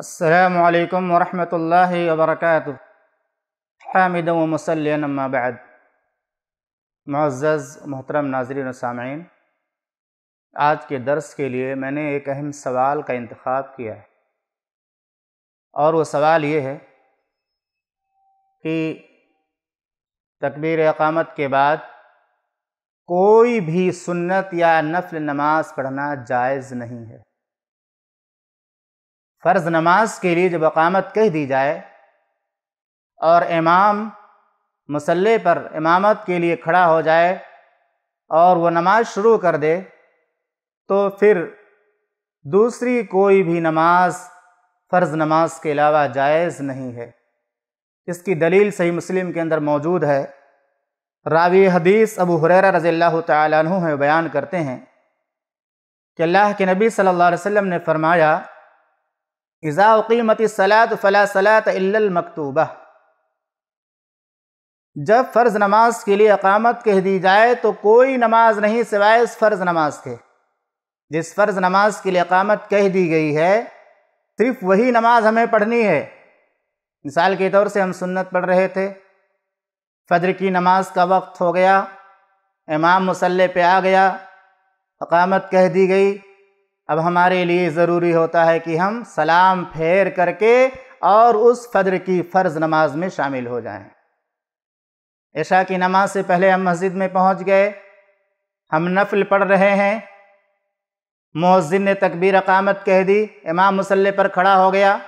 असलकम वरहमल वबरक हामिद वमसलबाद मज़ज़ मोहतरम नाजरीन सामीन आज के दर्स के लिए मैंने एक अहम सवाल का इंतखब किया है और वो सवाल ये है कि तकबीर अकामत के बाद कोई भी सुन्नत या नफल नमाज पढ़ना जायज़ नहीं है फ़र्ज़ नमाज के लिए जब अकामत कह दी जाए और इमाम मसल्ले पर इमामत के लिए खड़ा हो जाए और वह नमाज शुरू कर दे तो फिर दूसरी कोई भी नमाज फ़र्ज़ नमाज के अलावा जायज़ नहीं है इसकी दलील सही मुस्लिम के अंदर मौजूद है रावी हदीस अबू हुरर रज़ी अल्लाह तु बयान करते हैं कि अल्लाह के नबी सल्लल्लाहु अलैहि वसल्लम ने फरमाया इज़ाक़ीमत सलात फ़ला सलात मकतूबा जब फ़र्ज़ नमाज के लिए अकामत कह दी जाए तो कोई नमाज नहीं सिवाय इस फ़र्ज़ नमाज के जिस फ़र्ज़ नमाज के लिए अकामत कह दी गई है सिर्फ वही नमाज हमें पढ़नी है मिसाल के तौर से हम सुन्नत पढ़ रहे थे फद्र की नमाज का वक्त हो गया इमाम मुसल्ले पे आ गया अकामत कह दी गई अब हमारे लिए ज़रूरी होता है कि हम सलाम फेर करके और उस फद्र की फ़र्ज़ नमाज में शामिल हो जाएं। ऐशा की नमाज से पहले हम मस्जिद में पहुंच गए हम नफल पढ़ रहे हैं मुअज्जिन ने तकबीर अकामत कह दी इमाम मुसल पर खड़ा हो गया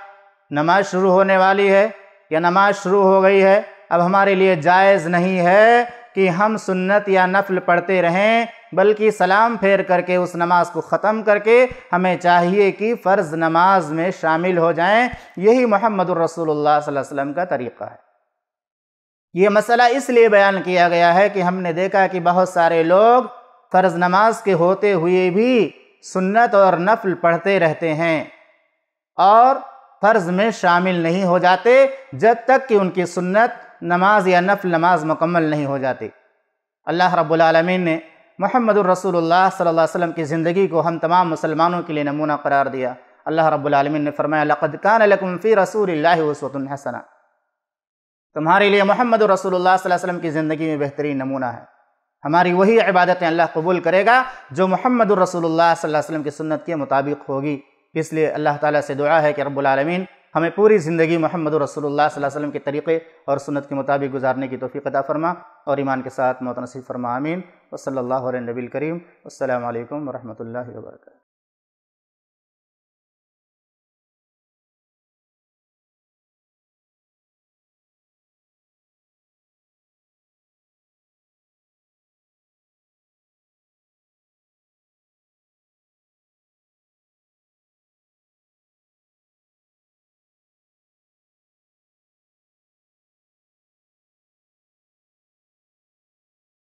नमाज शुरू होने वाली है या नमाज शुरू हो गई है अब हमारे लिए जायज़ नहीं है कि हम सुन्नत या नफल पढ़ते रहें बल्कि सलाम फेर करके उस नमाज को ख़त्म करके हमें चाहिए कि फ़र्ज़ नमाज में शामिल हो जाएं यही मोहम्मद रसूलुल्लाह वसल्लम का तरीक़ा है ये मसला इसलिए बयान किया गया है कि हमने देखा कि बहुत सारे लोग फ़र्ज़ नमाज के होते हुए भी सुन्नत और नफल पढ़ते रहते हैं और फ़र्ज़ में शामिल नहीं हो जाते जब तक कि उनकी सुन्नत नमाज या नफल नमाज मुकम्मल नहीं हो जाती अल्लाह रब्बुल रबालमीन ने मोहम्मद रसूल वसम की ज़िंदगी को हम तमाम मुसलमानों के लिए नमूना करार दिया अल्लाह रब्लमिन ने फरमाया लक़द कान रसूल वसतन हसना तुम्हारे लिए मोहम्मद रसूल वसम की ज़िंदगी में बेहतरीन नमूना है हमारी वही इबादतें अल्लाह कबूल करेगा जो मोहम्मद रसूल वसम की सुन्नत के मुताबिक होगी इसलिए अल्लाह ताली से दुआ है कि रब्लमिन हमें पूरी ज़िंदगी महमद रसोल्ला वसम के तरीक़े और सुनत के मुताबिक गुजारने की तोफ़ी अदा फरमा और ईमान के साथ मोतनसी फरमा व वसल नबील करीम अल्लाम वरहमल वर्का